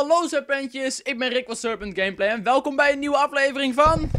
Hallo serpentjes, ik ben Rick van Serpent Gameplay en welkom bij een nieuwe aflevering van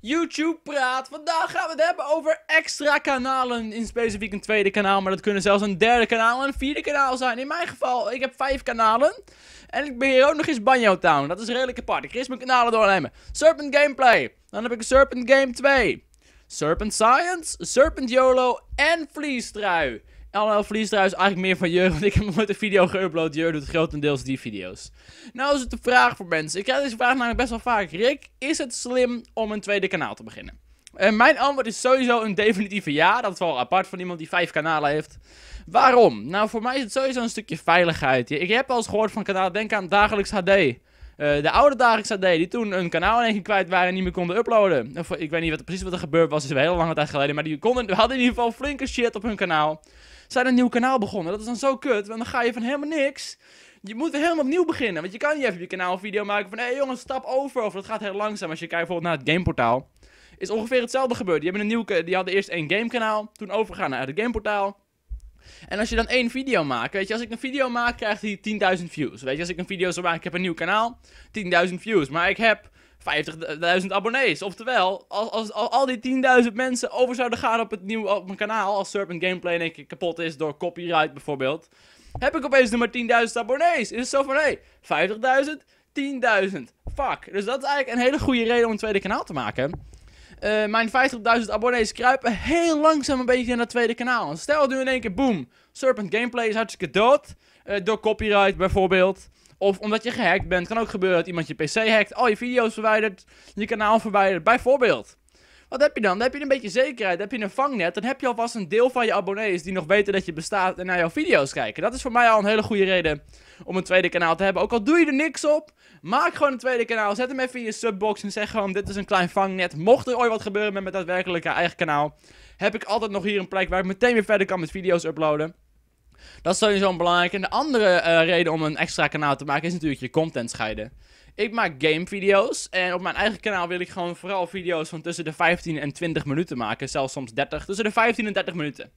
YouTube Praat. Vandaag gaan we het hebben over extra kanalen, in specifiek een tweede kanaal, maar dat kunnen zelfs een derde kanaal en een vierde kanaal zijn. In mijn geval, ik heb vijf kanalen en ik beheer ook nog eens Banjo Town, dat is redelijk apart. Ik ga eerst mijn kanalen doornemen. Serpent Gameplay, dan heb ik Serpent Game 2, Serpent Science, Serpent YOLO en Vliestrui allemaal verlies trouwens eigenlijk meer van Jur, want ik heb nooit een video geüpload. Jur doet grotendeels die video's. Nou is het de vraag voor mensen. Ik krijg deze vraag namelijk best wel vaak. Rick, is het slim om een tweede kanaal te beginnen? Eh, mijn antwoord is sowieso een definitieve ja. Dat is wel apart van iemand die vijf kanalen heeft. Waarom? Nou, voor mij is het sowieso een stukje veiligheid. Ik heb al eens gehoord van kanalen, denk aan dagelijks HD. Eh, de oude dagelijks AD, die toen een kanaal in één kwijt waren en niet meer konden uploaden. ik weet niet wat, precies wat er gebeurd was, is een hele lange tijd geleden. Maar die konden, hadden in ieder geval flinke shit op hun kanaal. Zijn een nieuw kanaal begonnen. Dat is dan zo kut, want dan ga je van helemaal niks je moet weer helemaal opnieuw beginnen. Want je kan niet even je kanaal een video maken van... hé hey jongens, stap over. Of dat gaat heel langzaam. Als je kijkt bijvoorbeeld naar het gameportaal... is ongeveer hetzelfde gebeurd. Die, hebben een nieuw, eh, die hadden eerst één gamekanaal. Toen overgaan naar het gameportaal. En als je dan één video maakt, weet je, als ik een video maak, krijgt hij 10.000 views. Weet je, als ik een video zou maken, ik heb een nieuw kanaal, 10.000 views. Maar ik heb 50.000 abonnees. Oftewel, als, als, al die 10.000 mensen over zouden gaan op, het nieuw, op mijn kanaal, als Serpent Gameplay in kapot is door copyright bijvoorbeeld, heb ik opeens maar 10.000 abonnees. Is het zo van, hé, hey, 50.000, 10.000. Fuck. Dus dat is eigenlijk een hele goede reden om een tweede kanaal te maken. Eh, mijn 50.000 abonnees kruipen heel langzaam een beetje naar het tweede kanaal. Stel nu in één keer, boem Serpent Gameplay is hartstikke dood. Eh, door copyright bijvoorbeeld. Of omdat je gehackt bent. Kan ook gebeuren dat iemand je PC hackt, al je video's verwijdert, je kanaal verwijdert, bijvoorbeeld. Wat heb je dan? Dan heb je een beetje zekerheid. Dan heb je een vangnet. Dan heb je alvast een deel van je abonnees die nog weten dat je bestaat en naar jouw video's kijken. Dat is voor mij al een hele goede reden om een tweede kanaal te hebben. Ook al doe je er niks op, maak gewoon een tweede kanaal. Zet hem even in je subbox en zeg gewoon: dit is een klein vangnet. Mocht er ooit wat gebeuren met mijn daadwerkelijke eigen kanaal, heb ik altijd nog hier een plek waar ik meteen weer verder kan met video's uploaden. Dat is sowieso belangrijk. En de andere eh, reden om een extra kanaal te maken is natuurlijk je content scheiden. Ik maak gamevideo's. En op mijn eigen kanaal wil ik gewoon vooral video's van tussen de 15 en 20 minuten maken. Zelfs soms 30. Tussen de 15 en 30 minuten.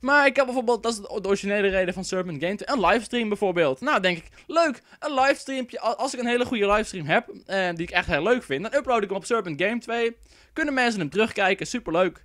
Maar ik heb bijvoorbeeld, dat is de originele reden van Serpent Game, 2 een livestream bijvoorbeeld. Nou, denk ik, leuk, een livestreampje. Als ik een hele goede livestream heb, eh, die ik echt heel leuk vind, dan upload ik hem op Serpent Game 2. Kunnen mensen hem terugkijken, superleuk.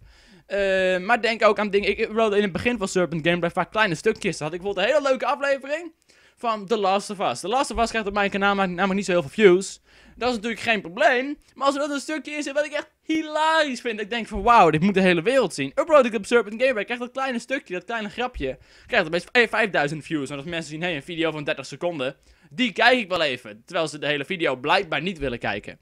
Uh, maar denk ook aan dingen, ik wilde in het begin van Serpent Game vaak kleine stukjes. had ik bijvoorbeeld een hele leuke aflevering van The Last of Us. The Last of Us krijgt op mijn kanaal namelijk niet zo heel veel views. Dat is natuurlijk geen probleem. Maar als er wel een stukje in zit wat ik echt hilarisch vind. Ik denk van wauw, dit moet de hele wereld zien. Upload ik op Serpent Gamer, krijg dat kleine stukje, dat kleine grapje. Krijgt opeens 5000 views. En als mensen zien, hé, hey, een video van 30 seconden. Die kijk ik wel even. Terwijl ze de hele video blijkbaar niet willen kijken.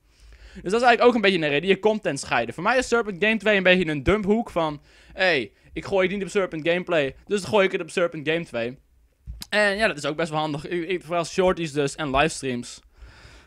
Dus dat is eigenlijk ook een beetje een reden. Je content scheiden. Voor mij is Serpent Game 2 een beetje een dumphoek van... Hé, hey, ik gooi het niet op Serpent Gameplay. Dus gooi ik het op Serpent Game 2. En ja, dat is ook best wel handig. Ik, vooral shorties dus en livestreams.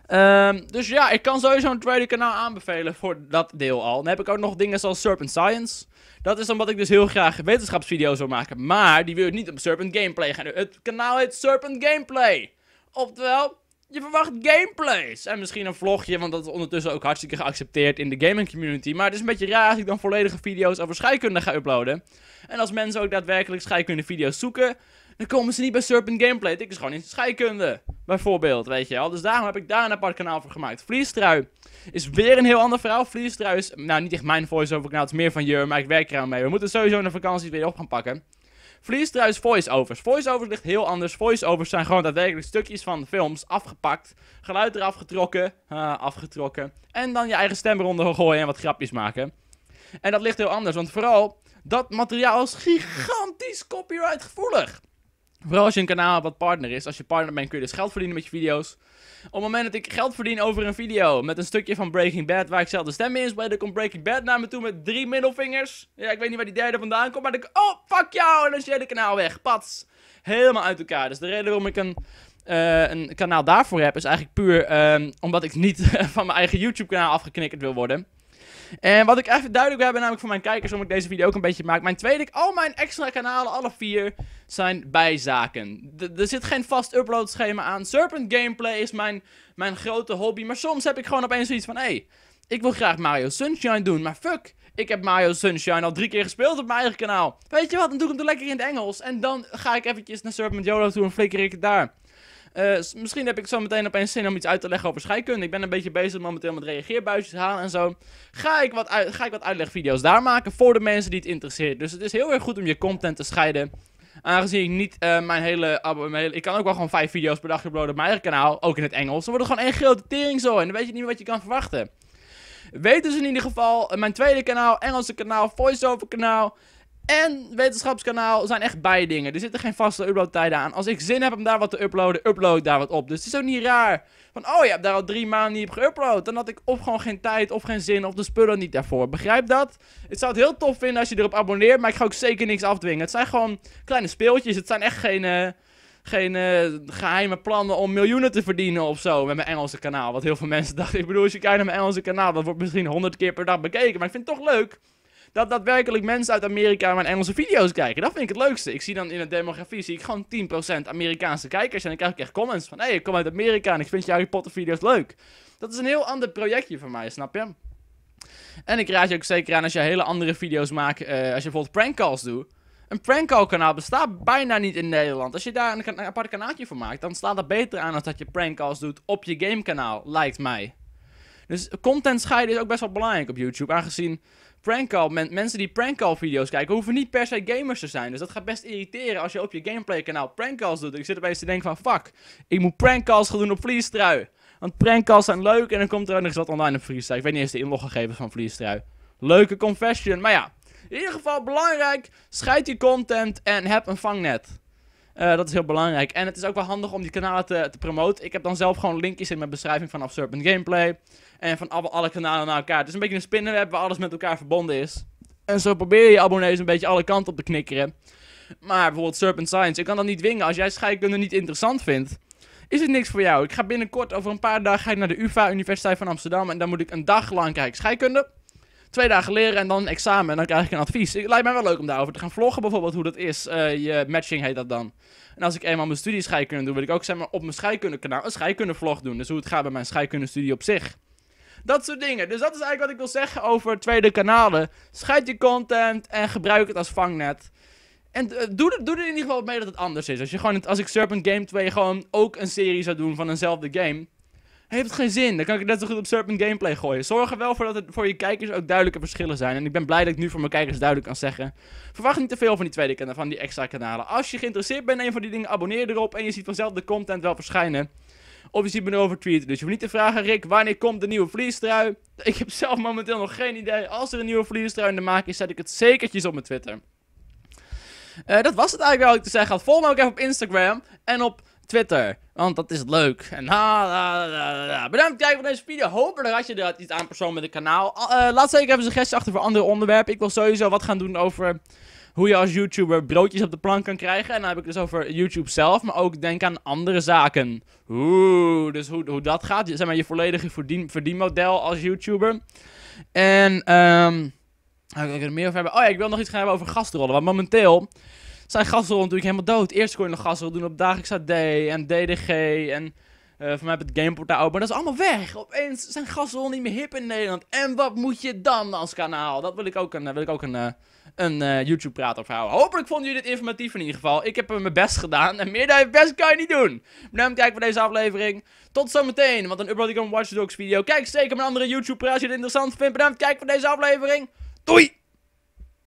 Ehm, dus ja, ik kan sowieso een trading kanaal aanbevelen voor dat deel al. Dan heb ik ook nog dingen zoals Serpent Science. Dat is omdat ik dus heel graag wetenschapsvideo's wil maken. Maar die wil ik niet op Serpent Gameplay gaan doen. Het kanaal heet Serpent Gameplay. Oftewel, je verwacht gameplays. En misschien een vlogje, want dat is ondertussen ook hartstikke geaccepteerd in de gaming community. Maar het is een beetje raar als ik dan volledige video's over scheikunde ga uploaden. En als mensen ook daadwerkelijk scheikunde video's zoeken, dan komen ze niet bij Serpent Gameplay. Dit is gewoon in scheikunde. Bijvoorbeeld, weet je wel. Dus daarom heb ik daar een apart kanaal voor gemaakt. Vliestrui is weer een heel ander verhaal. Vliestrui is, nou niet echt mijn voice-over kanaal. Het is meer van Jur, maar ik werk eraan mee. We moeten sowieso in de vakantie weer op gaan pakken. Vliestrui is voice-overs. Voice-overs ligt heel anders. Voice-overs zijn gewoon daadwerkelijk stukjes van films afgepakt. Geluid eraf getrokken. afgetrokken. En dan je eigen stem eronder gooien en wat grapjes maken. En dat ligt heel anders, want vooral dat materiaal is gigantisch copyright gevoelig. Vooral als je een kanaal hebt wat partner is. Als je partner bent kun je dus geld verdienen met je video's. Op het moment dat ik geld verdien over een video met een stukje van Breaking Bad waar ik zelf de stem in dan komt Breaking Bad naar me toe met drie middelvingers. Ja, ik weet niet waar die derde vandaan komt, maar dan ik, oh, fuck jou! En dan is je hele kanaal weg. Pats. Helemaal uit elkaar. Dus de reden waarom ik een, eh, een kanaal daarvoor heb, is eigenlijk puur ehm, omdat ik niet van mijn eigen YouTube kanaal afgeknikkerd wil worden. En wat ik even duidelijk wil hebben, namelijk voor mijn kijkers, omdat ik deze video ook een beetje maak. Mijn tweede, al mijn extra kanalen, alle vier, zijn bijzaken. D er zit geen vast uploadschema aan. Serpent gameplay is mijn, mijn grote hobby. Maar soms heb ik gewoon opeens zoiets van, hé, hey, ik wil graag Mario Sunshine doen, maar fuck. Ik heb Mario Sunshine al drie keer gespeeld op mijn eigen kanaal. Weet je wat, dan doe ik hem toch lekker in het Engels. En dan ga ik eventjes naar Serpent YOLO toe en flikker ik het daar. Eh, misschien heb ik zo meteen opeens zin om iets uit te leggen over scheikunde. Ik ben een beetje bezig momenteel met reageerbuisjes halen en zo. Ga ik wat, ga ik wat uitlegvideo's daar maken voor de mensen die het interesseert. Dus het is heel erg goed om je content te scheiden. Aangezien ik niet eh, mijn, hele, abonnement, Ik kan ook wel gewoon vijf video's per dag uploaden op mijn eigen kanaal. Ook in het Engels. Dan wordt gewoon één grote tering zo. En dan weet je niet meer wat je kan verwachten. Weet dus in ieder geval, eh, mijn tweede kanaal, Engelse kanaal, voiceover kanaal en wetenschapskanaal zijn echt beide dingen. Er zitten geen vaste uploadtijden aan. Als ik zin heb om daar wat te uploaden, upload ik daar wat op. Dus het is ook niet raar. Van, oh, je hebt daar al drie maanden niet op geüpload. Dan had ik of gewoon geen tijd, of geen zin, of de spullen niet daarvoor. Begrijp dat? Ik zou het heel tof vinden als je erop abonneert, maar ik ga ook zeker niks afdwingen. Het zijn gewoon kleine speeltjes. Het zijn echt geen... Eh, geen eh, geheime plannen om miljoenen te verdienen of zo met mijn Engelse kanaal. Wat heel veel mensen dachten. Ik bedoel, als je kijkt naar mijn Engelse kanaal, dat wordt misschien honderd keer per dag bekeken. Maar ik vind het toch leuk dat daadwerkelijk mensen uit Amerika mijn Engelse video's kijken. Dat vind ik het leukste. Ik zie dan in de demografie zie ik gewoon 10% Amerikaanse kijkers. En dan krijg ik echt comments van: hé, hey, ik kom uit Amerika en ik vind je Harry Potter video's leuk. Dat is een heel ander projectje voor mij, snap je? En ik raad je ook zeker aan als je hele andere video's maakt. Eh, als je bijvoorbeeld prankcalls doet. Een prankcall kanaal bestaat bijna niet in Nederland. Als je daar een, apart kanaaltje voor maakt, dan staat dat beter aan als dat je prankcalls doet op je gamekanaal, lijkt mij. Dus content scheiden is ook best wel belangrijk op YouTube. Aangezien prankcall, mensen die prankcall video's kijken, hoeven niet per se gamers te zijn. Dus dat gaat best irriteren als je op je gameplay kanaal prankcalls doet. Ik zit opeens te denken van, fuck, ik moet prankcalls gaan doen op Vliestrui. Want prankcalls zijn leuk en dan komt er ook nog eens wat online op Vliestrui. Ik weet niet eens de inloggegevens van Vliestrui. Leuke confession, maar ja. In ieder geval belangrijk, schijt je content en heb een vangnet. Eh, dat is heel belangrijk. En het is ook wel handig om die kanalen te, te promoten. Ik heb dan zelf gewoon linkjes in mijn beschrijving van Serpent Gameplay. En van alle, alle kanalen naar elkaar. Het is een beetje een spinnenweb waar alles met elkaar verbonden is. En zo probeer je abonnees een beetje alle kanten op te knikkeren. Maar bijvoorbeeld Serpent Science, ik kan dat niet dwingen. Als jij scheikunde niet interessant vindt, is het niks voor jou. Ik ga binnenkort, over een paar dagen, ga ik naar de UvA, Universiteit van Amsterdam. En dan moet ik een dag lang kijken scheikunde twee dagen leren en dan een examen. En dan krijg ik een advies. Het lijkt mij wel leuk om daarover te gaan vloggen, bijvoorbeeld, hoe dat is. Eh, je matching heet dat dan. En als ik eenmaal mijn studie scheikunde doe, wil ik ook zeg maar, op mijn scheikunde kanaal een scheikunde vlog doen. Dus hoe het gaat bij mijn scheikunde studie op zich. Dat soort dingen. Dus dat is eigenlijk wat ik wil zeggen over tweede kanalen. Scheid je content en gebruik het als vangnet. En eh, doe, er, doe er in ieder geval mee dat het anders is. Als, je gewoon, als ik Serpent Game 2 gewoon ook een serie zou doen van eenzelfde game heeft het geen zin. Dan kan ik net zo goed op Serpent Gameplay gooien. Zorg er wel voor dat het voor je kijkers ook duidelijke verschillen zijn. En ik ben blij dat ik nu voor mijn kijkers duidelijk kan zeggen. Verwacht niet te veel van die tweede kanaal, van die extra kanalen. Als je geïnteresseerd bent in een van die dingen, abonneer erop. En je ziet vanzelf de content wel verschijnen. Of je ziet me erover Dus je hoeft niet te vragen, Rick, wanneer komt de nieuwe vliestrui? Ik heb zelf momenteel nog geen idee. Als er een nieuwe vliestrui in de maak is, zet ik het zekertjes op mijn Twitter. Eh, dat was het eigenlijk wel ik te zeggen had. Volg me ook even op Instagram en op Twitter. Want dat is leuk. En ha, la, Bedankt kijken van deze video. Hopelijk had je er iets aan persoon met het kanaal. Uh, laat zeker even een suggestie achter voor andere onderwerpen. Ik wil sowieso wat gaan doen over hoe je als YouTuber broodjes op de plank kan krijgen. En dan heb ik dus over YouTube zelf, maar ook denk aan andere zaken. Oeh, dus hoe, hoe dat gaat. Zeg maar je volledige verdienmodel als YouTuber. En, ehm... Um, ik er meer over hebben? Oh ja, ik wil nog iets gaan hebben over gastrollen. Want momenteel zijn gasrol natuurlijk helemaal dood. Eerst kon je nog gasrol doen op Dagelijks D en DDG en... Uh, voor mij heb het gameportaal maar dat is allemaal weg. Opeens zijn gasrol niet meer hip in Nederland. En wat moet je dan als kanaal? Dat wil ik ook een, eh, wil ik ook een, eh, een YouTube praat over houden. Hopelijk vonden jullie dit informatief in ieder geval. Ik heb mijn best gedaan. En meer dan je best kan je niet doen. Bedankt kijken voor deze aflevering. Tot zometeen, want dan upload ik een Watch Dogs video. Kijk zeker mijn andere YouTube praat als je het interessant vindt. Bedankt kijken voor deze aflevering. Doei!